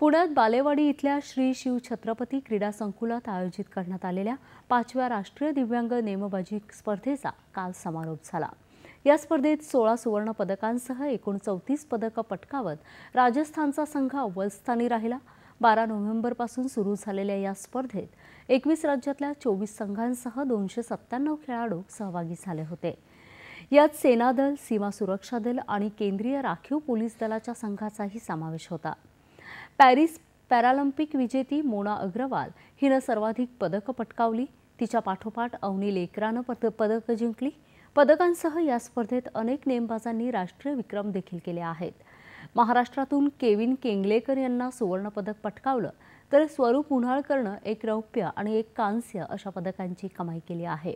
पुण्यात बालेवाडी इथल्या श्री शिव छत्रपती क्रीडा संकुलात आयोजित करण्यात आलेल्या पाचव्या राष्ट्रीय दिव्यांग नेमबाजी स्पर्धेचा काल समारोप झाला या स्पर्धेत सोळा सुवर्ण पदकांसह एकूण चौतीस पदकं पटकावत राजस्थानचा संघ अव्वलस्थानी राहिला बारा नोव्हेंबरपासून सुरू झालेल्या या स्पर्धेत एकवीस राज्यातल्या चोवीस संघांसह दोनशे सत्त्याण्णव खेळाडू सहभागी झाले होते यात सेना दल सीमा सुरक्षा दल आणि केंद्रीय राखीव पोलीस दलाच्या संघाचाही समावेश होता पॅरिस पॅरालिम्पिक विजेती मोना अग्रवाल हिनं सर्वाधिक पदकं पटकावली तिच्या पाठोपाठ अवनी लेकरानं पद पदकं जिंकली पदकांसह या स्पर्धेत अनेक नेमबाजांनी राष्ट्रीय विक्रम देखील केले आहेत महाराष्ट्रातून केविन केंगलेकर यांना सुवर्णपदक पटकावलं तर स्वरूप उन्हाळकरनं एक रौप्य आणि एक कांस्य अशा पदकांची कमाई केली आहे